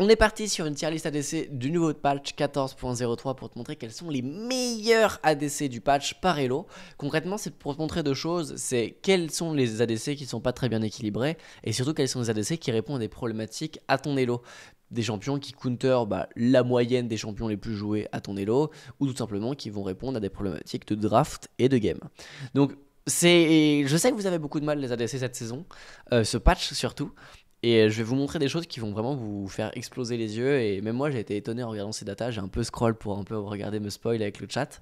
On est parti sur une tier list ADC du nouveau patch 14.03 pour te montrer quels sont les meilleurs ADC du patch par Elo. Concrètement, c'est pour te montrer deux choses, c'est quels sont les ADC qui ne sont pas très bien équilibrés et surtout quels sont les ADC qui répondent à des problématiques à ton Elo des champions qui counter bah, la moyenne des champions les plus joués à ton elo, ou tout simplement qui vont répondre à des problématiques de draft et de game. Donc c'est, je sais que vous avez beaucoup de mal les ADC cette saison, euh, ce patch surtout, et euh, je vais vous montrer des choses qui vont vraiment vous faire exploser les yeux. Et même moi, j'ai été étonné en regardant ces datas. J'ai un peu scroll pour un peu regarder me spoil avec le chat.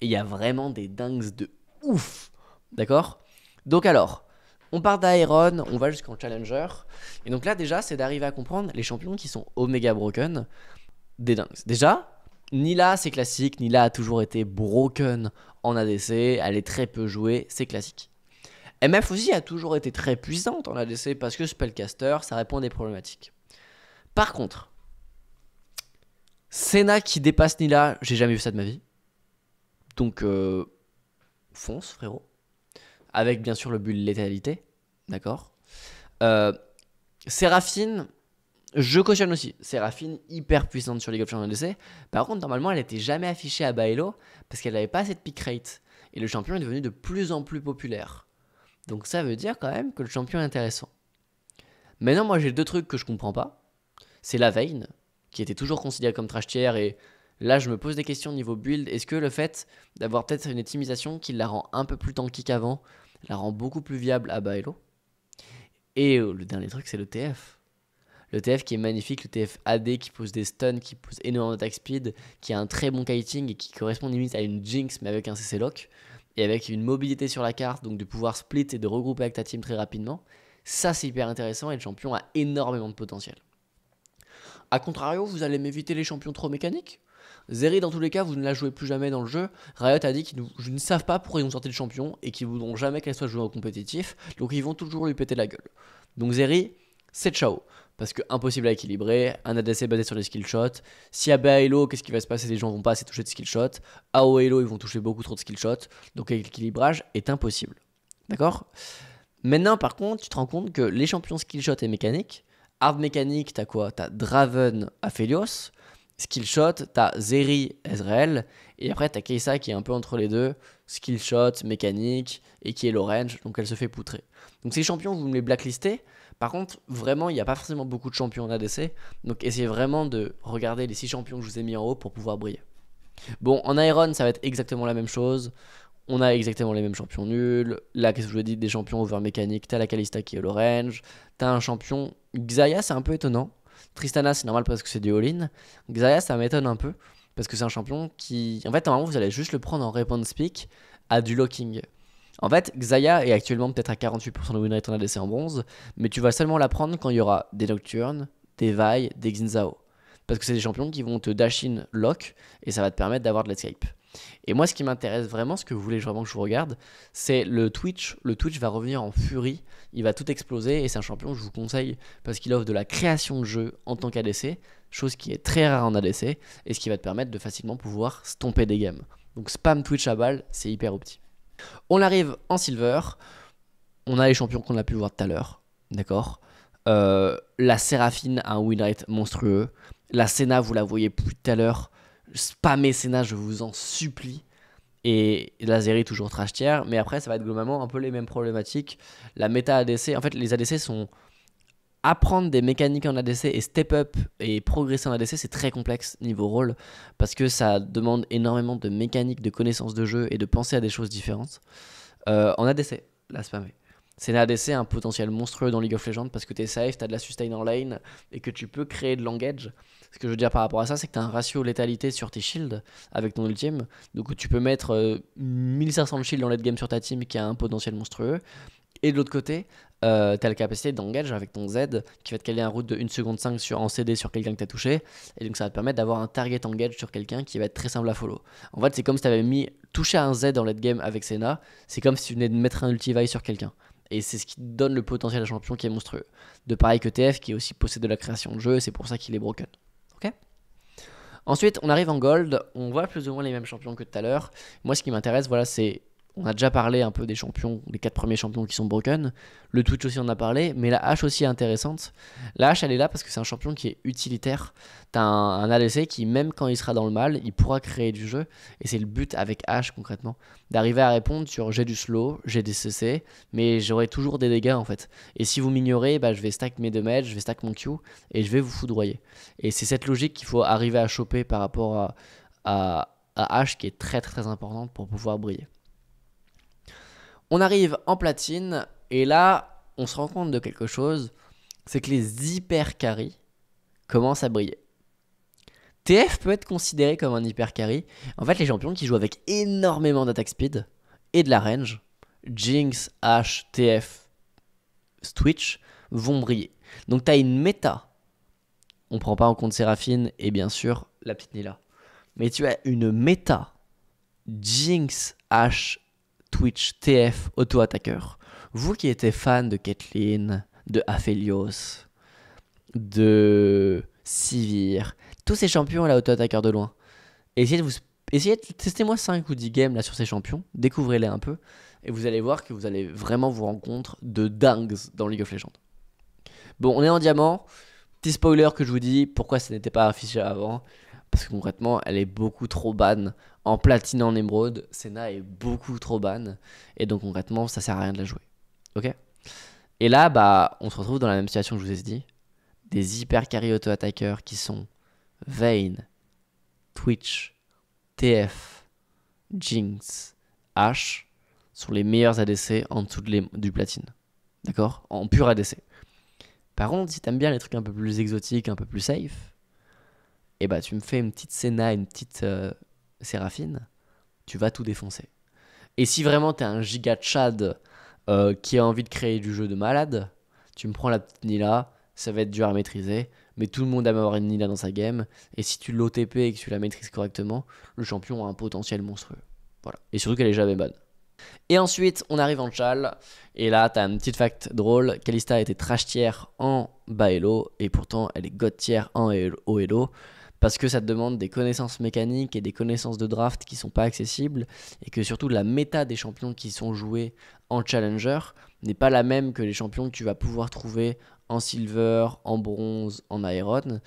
Et il y a vraiment des dingues de ouf. D'accord Donc alors, on part d'Aeron, on va jusqu'en Challenger. Et donc là, déjà, c'est d'arriver à comprendre les champions qui sont Omega broken. Des dingues. Déjà, Nila, c'est classique. Nila a toujours été broken en ADC. Elle est très peu jouée. C'est classique. MF aussi a toujours été très puissante en ADC parce que Spellcaster, ça répond à des problématiques. Par contre, Senna qui dépasse Nila, j'ai jamais vu ça de ma vie. Donc, euh, fonce, frérot. Avec bien sûr le but de létalité, d'accord euh, Séraphine, je cautionne aussi. Séraphine, hyper puissante sur League of Champions ADC. Par contre, normalement, elle n'était jamais affichée à Bailo parce qu'elle n'avait pas cette de pick rate. Et le champion est devenu de plus en plus populaire. Donc ça veut dire quand même que le champion est intéressant. Maintenant, moi j'ai deux trucs que je comprends pas. C'est la veine, qui était toujours considérée comme trash tier, et là je me pose des questions niveau build. Est-ce que le fait d'avoir peut-être une optimisation qui la rend un peu plus tanky qu'avant, la rend beaucoup plus viable à bas elo Et euh, le dernier truc, c'est le TF. Le TF qui est magnifique, le TF AD qui pose des stuns, qui pose énormément d'attaque speed, qui a un très bon kiting et qui correspond limite à une Jinx mais avec un CC lock et avec une mobilité sur la carte, donc de pouvoir split et de regrouper avec ta team très rapidement, ça c'est hyper intéressant et le champion a énormément de potentiel. A contrario, vous allez m'éviter les champions trop mécaniques. Zeri, dans tous les cas, vous ne la jouez plus jamais dans le jeu. Riot a dit qu'ils ne savent pas pourquoi ils ont sorti le champion et qu'ils voudront jamais qu'elle soit jouée en compétitif, donc ils vont toujours lui péter la gueule. Donc Zeri, c'est ciao parce que impossible à équilibrer. Un ADC basé sur les skill shots. Si à Baelo, qu'est-ce qui va se passer Les gens vont pas assez toucher de skillshots. AO À Oelo, ils vont toucher beaucoup trop de skillshots. Donc l'équilibrage est impossible. D'accord Maintenant, par contre, tu te rends compte que les champions skillshot et mécaniques. hard mécanique, t'as quoi T'as Draven, Aphelios. skillshot tu t'as Zeri, Ezreal. Et après, t'as Keisa qui est un peu entre les deux. skillshot mécanique, et qui est l'orange. Donc elle se fait poutrer. Donc ces champions, vous me les blacklistez. Par contre, vraiment, il n'y a pas forcément beaucoup de champions en ADC. Donc essayez vraiment de regarder les 6 champions que je vous ai mis en haut pour pouvoir briller. Bon, en Iron, ça va être exactement la même chose. On a exactement les mêmes champions nuls. Là, qu'est-ce que je vous ai dit Des champions over mécanique. T'as la Kalista qui est l'orange. T'as un champion. Xayah, c'est un peu étonnant. Tristana, c'est normal parce que c'est du all-in. Xayah, ça m'étonne un peu. Parce que c'est un champion qui. En fait, normalement, vous allez juste le prendre en response speak à du locking. En fait, xaya est actuellement peut-être à 48% de win rate en ADC en bronze, mais tu vas seulement la prendre quand il y aura des Nocturnes, des Vi, des Xinzao. Parce que c'est des champions qui vont te dash in lock et ça va te permettre d'avoir de l'escape. Et moi, ce qui m'intéresse vraiment, ce que vous voulez vraiment que je vous regarde, c'est le Twitch. Le Twitch va revenir en furie, il va tout exploser et c'est un champion que je vous conseille parce qu'il offre de la création de jeu en tant qu'ADC, chose qui est très rare en ADC et ce qui va te permettre de facilement pouvoir stomper des games. Donc spam Twitch à balle, c'est hyper optique. On arrive en silver. On a les champions qu'on a pu voir tout à l'heure. D'accord euh, La Séraphine a un winrate monstrueux. La Senna, vous la voyez plus tout à l'heure. spammer Senna, je vous en supplie. Et la Zeri toujours trash tier. Mais après, ça va être globalement un peu les mêmes problématiques. La méta ADC, en fait, les ADC sont apprendre des mécaniques en ADC et step up et progresser en ADC, c'est très complexe niveau rôle parce que ça demande énormément de mécaniques, de connaissances de jeu et de penser à des choses différentes. Euh, en ADC, pas vrai. C'est l'ADC un potentiel monstrueux dans League of Legends parce que t'es safe, t'as de la sustain en lane et que tu peux créer de langage Ce que je veux dire par rapport à ça, c'est que t'as un ratio létalité sur tes shields avec ton ultime. Donc tu peux mettre 1500 euh, shields dans late game sur ta team qui a un potentiel monstrueux. Et de l'autre côté, euh, la capacité d'engage avec ton Z qui va te caler un route de 1 seconde 5 sur, en CD sur quelqu'un que tu as touché. Et donc ça va te permettre d'avoir un target engage sur quelqu'un qui va être très simple à follow. En fait, c'est comme si tu avais mis toucher un Z dans late game avec Senna. C'est comme si tu venais de mettre un ultivail sur quelqu'un. Et c'est ce qui donne le potentiel à champion qui est monstrueux. De pareil que TF qui est aussi possède de la création de jeu, c'est pour ça qu'il est broken. Ok Ensuite, on arrive en gold, on voit plus ou moins les mêmes champions que tout à l'heure. Moi, ce qui m'intéresse, voilà, c'est on a déjà parlé un peu des champions, les quatre premiers champions qui sont broken. Le Twitch aussi, on a parlé. Mais la hache aussi est intéressante. La H, elle est là parce que c'est un champion qui est utilitaire. T'as un, un, ADC qui, même quand il sera dans le mal, il pourra créer du jeu. Et c'est le but avec H concrètement. D'arriver à répondre sur j'ai du slow, j'ai des CC, mais j'aurai toujours des dégâts en fait. Et si vous m'ignorez, bah, je vais stack mes damage, je vais stack mon Q et je vais vous foudroyer. Et c'est cette logique qu'il faut arriver à choper par rapport à, à, à H qui est très très importante pour pouvoir briller. On arrive en platine et là, on se rend compte de quelque chose, c'est que les hyper carry commencent à briller. TF peut être considéré comme un hyper carry. En fait, les champions qui jouent avec énormément d'attaque speed et de la range, Jinx, H, TF, Twitch, vont briller. Donc tu as une méta. On prend pas en compte Séraphine et bien sûr la petite Nila. Mais tu as une méta Jinx, H Twitch TF Auto-Attaqueur. Vous qui étiez fan de Kathleen, de Aphelios, de Sivir, tous ces champions là auto-attaqueurs de loin, essayez de vous essayez tester moi 5 ou 10 games là sur ces champions, découvrez-les un peu et vous allez voir que vous allez vraiment vous rencontrer de dingues dans League of Legends. Bon, on est en diamant. Petit spoiler que je vous dis, pourquoi ça n'était pas affiché avant Parce que concrètement, elle est beaucoup trop ban en platine en émeraude, Senna est beaucoup trop ban. Et donc concrètement, ça sert à rien de la jouer. Ok Et là, bah, on se retrouve dans la même situation que je vous ai dit. Des hyper carry auto-attaqueurs qui sont Vayne, Twitch, TF, Jinx, H sont les meilleurs ADC en dessous les, du platine. D'accord En pur ADC. Par contre, si t'aimes bien les trucs un peu plus exotiques, un peu plus safe, et eh bah tu me fais une petite Senna, une petite, euh, Séraphine, tu vas tout défoncer. Et si vraiment t'es un giga Chad euh, qui a envie de créer du jeu de malade, tu me prends la petite Nila, ça va être dur à maîtriser, mais tout le monde aime avoir une Nila dans sa game, et si tu l'OTP et que tu la maîtrises correctement, le champion a un potentiel monstrueux. Voilà. Et surtout qu'elle est jamais bonne. Et ensuite, on arrive en Chal, et là, t'as un petit fact drôle, Kalista était trash tier en bas et pourtant elle est god tier en elo parce que ça te demande des connaissances mécaniques et des connaissances de draft qui sont pas accessibles et que surtout la méta des champions qui sont joués en challenger n'est pas la même que les champions que tu vas pouvoir trouver en silver, en bronze, en iron.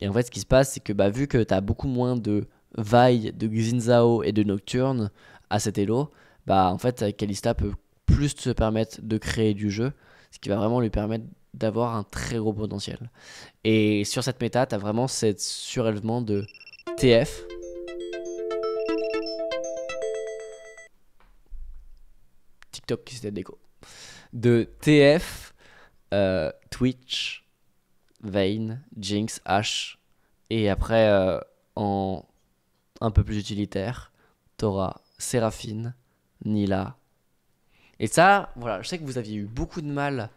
Et en fait, ce qui se passe, c'est que bah, vu que tu as beaucoup moins de Vaille, de Xinzao et de Nocturne à cet elo, bah en fait, Kalista peut plus se permettre de créer du jeu, ce qui va vraiment lui permettre d'avoir un très gros potentiel. Et sur cette méta, tu as vraiment cet surélevement de TF. TikTok qui c'était déco. De TF, euh, Twitch, Vane, Jinx, Ash Et après, euh, en un peu plus utilitaire, Tora, Séraphine, Nila. Et ça, voilà, je sais que vous aviez eu beaucoup de mal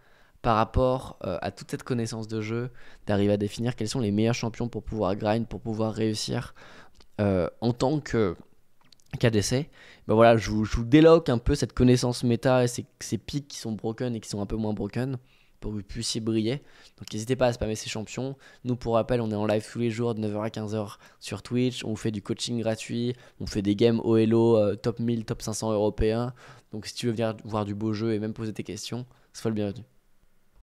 par rapport euh, à toute cette connaissance de jeu, d'arriver à définir quels sont les meilleurs champions pour pouvoir grind, pour pouvoir réussir euh, en tant que KDC, ben voilà, je vous, déloque un peu cette connaissance méta et ces, ces pics qui sont broken et qui sont un peu moins broken pour que vous puissiez briller. Donc n'hésitez pas à spammer ces champions. Nous, pour rappel, on est en live tous les jours de 9h à 15h sur Twitch. On fait du coaching gratuit. On fait des games OLO, euh, top 1000, top 500 européens. Donc si tu veux venir voir du beau jeu et même poser tes questions, sois le bienvenu.